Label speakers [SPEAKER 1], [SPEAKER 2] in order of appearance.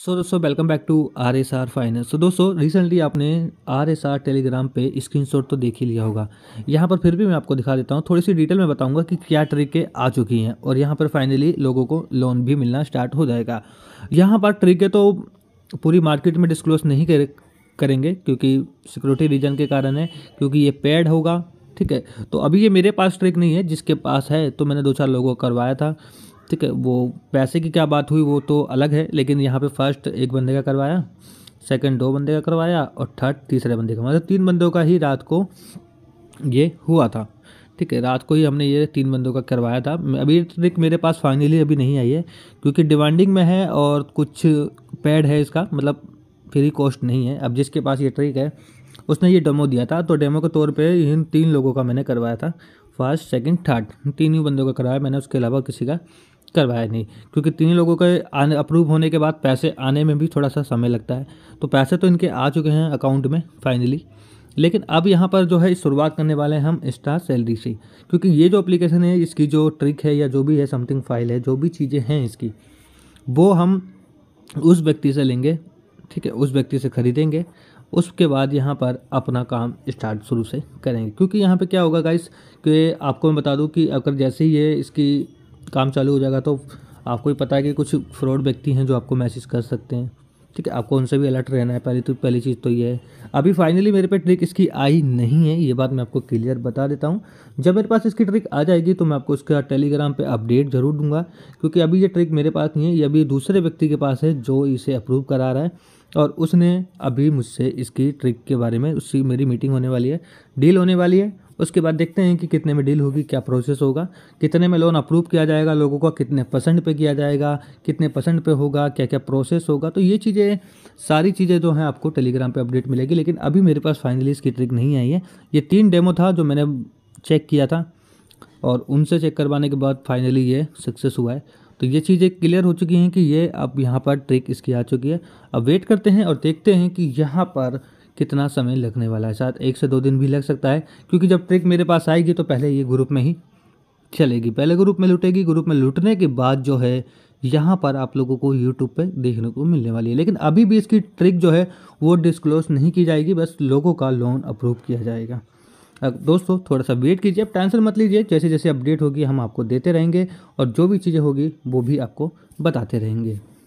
[SPEAKER 1] सो दोस्तों welcome back to R S R finance तो दोस्तों रिसेंटली आपने आर एस आर टेलीग्राम पे स्क्रीनशॉट तो देख ही लिया होगा यहाँ पर फिर भी मैं आपको दिखा देता हूँ थोड़ी सी डिटेल में बताऊँगा कि क्या ट्रिकें आ चुकी हैं और यहाँ पर फाइनली लोगों को लोन भी मिलना स्टार्ट हो जाएगा यहाँ पर ट्रिकें तो पूरी मार्केट में डिस्क्लोज नहीं कर, करेंगे क्योंकि सिक्योरिटी रीजन के कारण है क्योंकि ये पेड होगा ठीक है तो अभी ये मेरे पास ट्रिक नहीं है जिसके पास है तो मैंने दो चार लोगों को करवाया था ठीक है वो पैसे की क्या बात हुई वो तो अलग है लेकिन यहाँ पे फर्स्ट एक बंदे का करवाया सेकंड दो बंदे का करवाया और थर्ड तीसरे बंदे का मतलब तीन बंदों का ही रात को ये हुआ था ठीक है रात को ही हमने ये तीन बंदों का करवाया था अभी ट्रिक तो मेरे पास फाइनली अभी नहीं आई है क्योंकि डिमांडिंग में है और कुछ पैड है इसका मतलब फ्री कॉस्ट नहीं है अब जिसके पास ये ट्रिक है उसने ये डेमो दिया था तो डेमो के तौर पे इन तीन लोगों का मैंने करवाया था फर्स्ट सेकंड थर्ड तीन ही बंदों का करवाया मैंने उसके अलावा किसी का करवाया नहीं क्योंकि तीन लोगों के आने अप्रूव होने के बाद पैसे आने में भी थोड़ा सा समय लगता है तो पैसे तो इनके आ चुके हैं अकाउंट में फाइनली लेकिन अब यहाँ पर जो है शुरुआत करने वाले हैं हम स्टार सैलरी से क्योंकि ये जो अप्लीकेशन है इसकी जो ट्रिक है या जो भी है समथिंग फाइल है जो भी चीज़ें हैं इसकी वो हम उस व्यक्ति से लेंगे ठीक है उस व्यक्ति से ख़रीदेंगे उसके बाद यहाँ पर अपना काम स्टार्ट शुरू से करेंगे क्योंकि यहाँ पे क्या होगा गाइस कि आपको मैं बता दूँ कि अगर जैसे ही ये इसकी काम चालू हो जाएगा तो आपको ही पता है कि कुछ फ्रॉड व्यक्ति हैं जो आपको मैसेज कर सकते हैं ठीक है आपको उनसे भी अलर्ट रहना है पहली तो पहली चीज़ तो ये है अभी फाइनली मेरे पे ट्रिक इसकी आई नहीं है ये बात मैं आपको क्लियर बता देता हूँ जब मेरे पास इसकी ट्रिक आ जाएगी तो मैं आपको उसका टेलीग्राम पर अपडेट ज़रूर दूंगा क्योंकि अभी ये ट्रिक मेरे पास नहीं है ये अभी दूसरे व्यक्ति के पास है जो इसे अप्रूव करा रहा है और उसने अभी मुझसे इसकी ट्रिक के बारे में उसकी मेरी मीटिंग होने वाली है डील होने वाली है उसके बाद देखते हैं कि कितने में डील होगी क्या प्रोसेस होगा कितने में लोन अप्रूव किया जाएगा लोगों का कितने परसेंट पे किया जाएगा कितने परसेंट पे होगा क्या क्या प्रोसेस होगा तो ये चीज़ें सारी चीज़ें जो हैं आपको टेलीग्राम पर अपडेट मिलेगी लेकिन अभी मेरे पास फाइनली इसकी ट्रिक नहीं आई है ये तीन डेमो था जो मैंने चेक किया था और उनसे चेक करवाने के बाद फाइनली ये सक्सेस हुआ है तो ये चीज़ें क्लियर हो चुकी हैं कि ये अब यहाँ पर ट्रिक इसकी आ चुकी है अब वेट करते हैं और देखते हैं कि यहाँ पर कितना समय लगने वाला है साथ एक से दो दिन भी लग सकता है क्योंकि जब ट्रिक मेरे पास आएगी तो पहले ये ग्रुप में ही चलेगी पहले ग्रुप में लुटेगी ग्रुप में लुटने के बाद जो है यहाँ पर आप लोगों को यूट्यूब पे देखने को मिलने वाली है लेकिन अभी भी इसकी ट्रिक जो है वो डिस्क्लोज नहीं की जाएगी बस लोगों का लोन अप्रूव किया जाएगा दोस्तों थोड़ा सा वेट कीजिए आप टेंशन मत लीजिए जैसे जैसे अपडेट होगी हम आपको देते रहेंगे और जो भी चीज़ें होगी वो भी आपको बताते रहेंगे